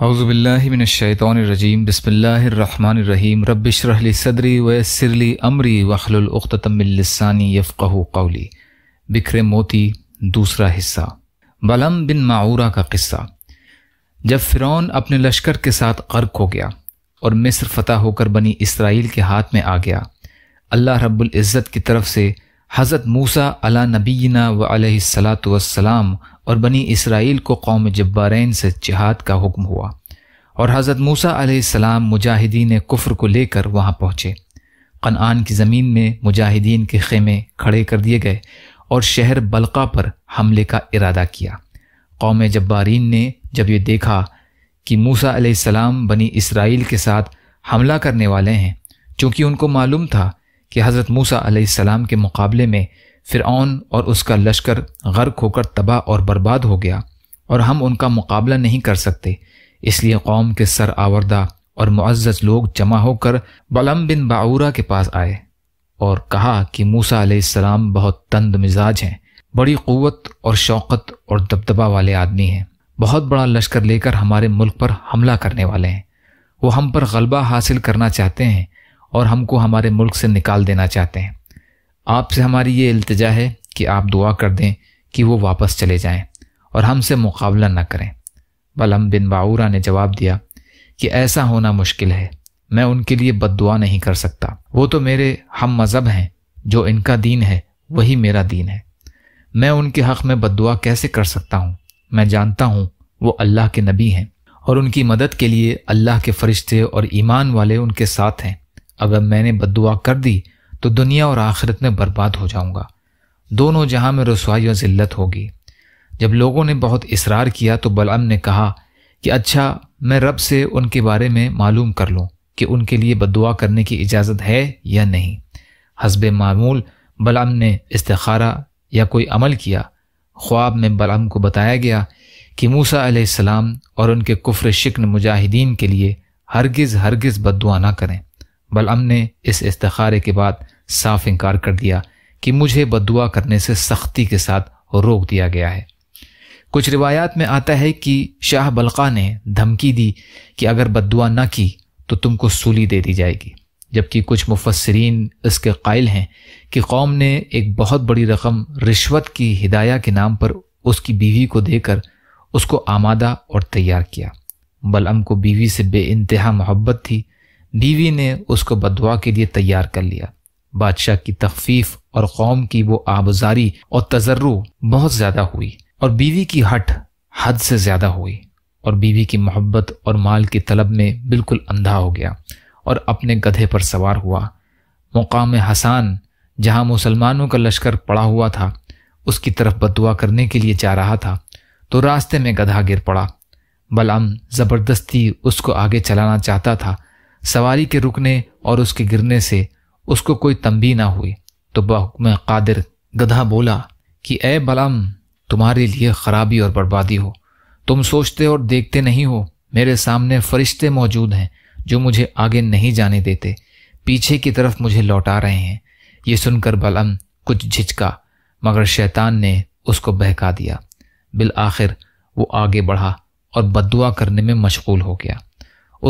हौज़बिल्लिमिनशैतरजीम बसमीम रबिशरहली सदरी व सिरली अमरी वखलतमिलसानी यफ़क़ कौली बिखरे मोती दूसरा हिस्सा बलम बिन माऊरा का किस्सा जब फ़िरौन अपने लश्कर के साथ गर्क हो गया और मिस्र फतह होकर बनी इसराइल के हाथ में आ गया अल्लाह रब्बुल की तरफ से हज़रत मूसा अला नबीना व सलात वसलाम और बनी इसराइल को कौम जब्बारैन से जिहाद का हुक्म हुआ और हज़रत मूसा सलाम मुजाहिदीन कुफ्र को लेकर वहाँ पहुँचे कनान की ज़मीन में मुजाहिदीन के खेमे खड़े कर दिए गए और शहर बलका पर हमले का इरादा किया कौम जब्बारीन ने जब ये देखा कि मूसा सलाम बनी इसराइल के साथ हमला करने वाले हैं चूँकि उनको मालूम था कि हज़रत मूसा सलाम के मुकाबले में फिर ओन और उसका लश्कर गर्क होकर तबाह और बर्बाद हो गया और हम उनका मुकाबला नहीं कर सकते इसलिए कौम के सर आवरदा और मुआज़ लोग जमा होकर बलम बिन बाऊरा के पास आए और कहा कि मूसा आसमाम बहुत तंद मिजाज हैं बड़ी क़वत और शौकत और दबदबा वाले आदमी हैं बहुत बड़ा लश्कर लेकर हमारे मुल्क पर हमला करने वाले हैं वो हम पर गलबा हासिल करना चाहते हैं और हमको हमारे मुल्क से निकाल देना चाहते हैं आपसे हमारी ये अल्तजा है कि आप दुआ कर दें कि वो वापस चले जाएं और हमसे मुकाबला न करें बलम बिन बाऊरा ने जवाब दिया कि ऐसा होना मुश्किल है मैं उनके लिए बद नहीं कर सकता वो तो मेरे हम मज़हब हैं जो इनका दीन है वही मेरा दीन है मैं उनके हक़ में बद कैसे कर सकता हूँ मैं जानता हूँ वो अल्लाह के नबी हैं और उनकी मदद के लिए अल्लाह के फरिश्ते और ईमान वाले उनके साथ हैं अगर मैंने बद कर दी तो दुनिया और आखिरत में बर्बाद हो जाऊंगा दोनों जहां में रसवाई और ज़िल्लत होगी जब लोगों ने बहुत इसरार किया तो बलअम ने कहा कि अच्छा मैं रब से उनके बारे में मालूम कर लूँ कि उनके लिए बदुआ करने की इजाज़त है या नहीं हसब मामूल बलम ने इस्तारा या कोई अमल किया ख्वाब में बलम को बताया गया कि मूसा सलाम और उनके कुफ्र शिकन मुजाहिदीन के लिए हरगिज़ हरगिज़ बदुआ ना करें बलम ने इस इस्तारे के बाद साफ इनकार कर दिया कि मुझे बदुआ करने से सख्ती के साथ रोक दिया गया है कुछ रिवायात में आता है कि शाह बलका ने धमकी दी कि अगर बदुआ न की तो तुमको सूली दे दी जाएगी जबकि कुछ मुफसरीन इसके कायल हैं कि कौम ने एक बहुत बड़ी रकम रिश्वत की हिदाया के नाम पर उसकी बीवी को देकर उसको आमादा और तैयार किया बलअम को बीवी से बे इंतहा मोहब्बत थी बीवी ने उसको बदुआ के लिए तैयार कर लिया बादशाह की तखफीफ और कौम की वो आबजारी और तजर्रु बहुत ज्यादा हुई और बीवी की हट हद से ज्यादा हुई और बीवी की मोहब्बत और माल की तलब में बिल्कुल अंधा हो गया और अपने गधे पर सवार हुआ मुकाम हसान जहां मुसलमानों का लश्कर पड़ा हुआ था उसकी तरफ बदुआ करने के लिए जा रहा था तो रास्ते में गधा गिर पड़ा बलम ज़बरदस्ती उसको आगे चलाना चाहता था सवारी के रुकने और उसके गिरने से उसको कोई तंबी ना हुई तो बहुम कादिर गधा बोला कि ए बलम तुम्हारे लिए खराबी और बर्बादी हो तुम सोचते और देखते नहीं हो मेरे सामने फरिश्ते मौजूद हैं जो मुझे आगे नहीं जाने देते पीछे की तरफ मुझे लौटा रहे हैं ये सुनकर बलम कुछ झिझका मगर शैतान ने उसको बहका दिया बिल आखिर वो आगे बढ़ा और बदुआ करने में मशगूल हो गया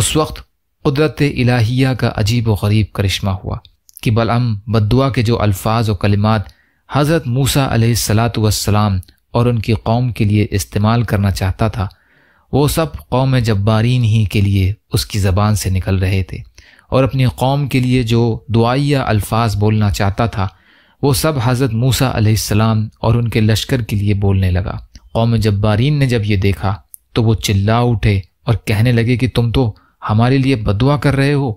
उस वक्त कुदरत इलाहिया का अजीब व गरीब करिश्मा हुआ कि बलअम बदुआ के जो अल्फाज और कलिमात हज़रत मूसा सलात वसलाम और उनकी कौम के लिए इस्तेमाल करना चाहता था वो सब कौम जब्बारीन ही के लिए उसकी ज़बान से निकल रहे थे और अपनी कौम के लिए जो दुआया अल्फाज बोलना चाहता था वो सब हज़रत मूसा अलैहिस्सलाम और उनके लश्कर के लिए बोलने लगा कौम जब्बारीन ने जब ये देखा तो वो चिल्ला उठे और कहने लगे कि तुम तो हमारे लिए बदुआ कर रहे हो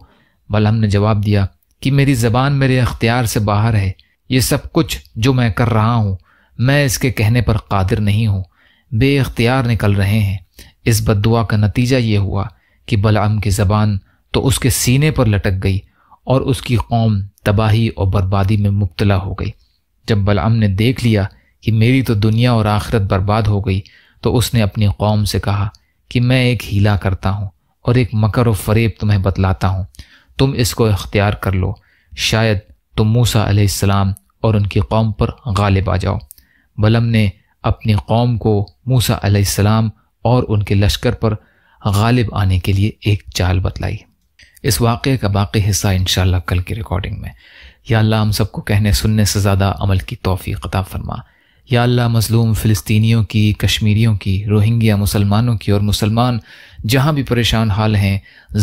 बलहम ने जवाब दिया कि मेरी जबान मेरे अख्तियार से बाहर है ये सब कुछ जो मैं कर रहा हूँ मैं इसके कहने पर कादिर नहीं हूँ अख्तियार निकल रहे हैं इस बदुआ का नतीजा ये हुआ कि बलाम की ज़बान तो उसके सीने पर लटक गई और उसकी कौम तबाही और बर्बादी में मुबतला हो गई जब बलाम ने देख लिया कि मेरी तो दुनिया और आखिरत बर्बाद हो गई तो उसने अपनी कौम से कहा कि मैं एक हीला करता हूँ और एक मकर व फरेब तुम्हें बतलाता हूँ तुम इसको इख्तियार कर लो शायद तुम मूसा अलैहिस्सलाम और उनकी कौम पर गालिब आ जाओ बलम ने अपनी कौम को मूसा अलैहिस्सलाम और उनके लश्कर पर गालिब आने के लिए एक चाल बतलाई इस वाक़े का बाकी हिस्सा इन कल की रिकॉर्डिंग में या अल्लाह हम सबको कहने सुनने से ज़्यादा अमल की तोफ़ी कता फरमा या अल्लाह मज़लूम फ़िलिस्तीनियों की कश्मीरियों की रोहिंग्या मुसलमानों की और मुसलमान जहाँ भी परेशान हाल हैं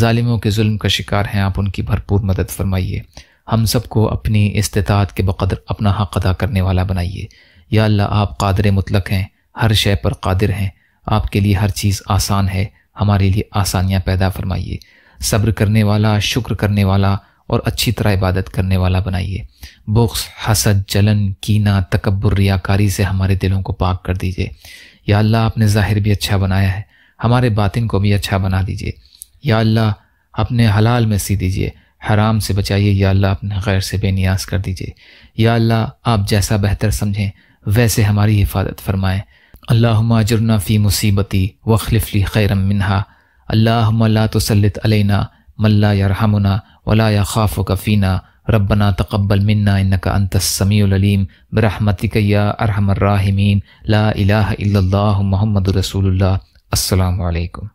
ालिमों के जुल्म का शिकार हैं आप उनकी भरपूर मदद फरमाइए हम सबको अपनी इस्तात के बकदर अपना हक अदा करने वाला बनाइए या अल्लाह आप कादर मुतलक हैं हर शय पर कादिर हैं आपके लिए हर चीज़ आसान है हमारे लिए आसानियाँ पैदा फरमाइए सब्र करने वाला शुक्र करने वाला और अच्छी तरह इबादत करने वाला बनाइए बुख्स हसद जलन कीना तकबर रियाकारी से हमारे दिलों को पाक कर दीजिए या अल्लाह आपने ज़ाहिर भी अच्छा बनाया है हमारे बातिन को भी अच्छा बना दीजिए या अल्लाह अपने हलाल में सी दीजिए हराम से बचाइए या अल्लाह अपने गैर से बेनियाज कर दीजिए या अल्लाह आप जैसा बेहतर समझें वैसे हमारी हिफाजत फरमाएं अल्लाह जुर्ना फ़ी मुसीबती वखलिफली खैरम मिनहा अल्लाह ला तसलत अलैना मल्ला या रहमुना वला या खाफ कफ़ीना रबना तकबल मन्ना का अंतसमीम बरहमतिक या अरहमर्राहिमीन ला इला इल्लल्लाहु मोहम्मद रसूलुल्लाह असलकम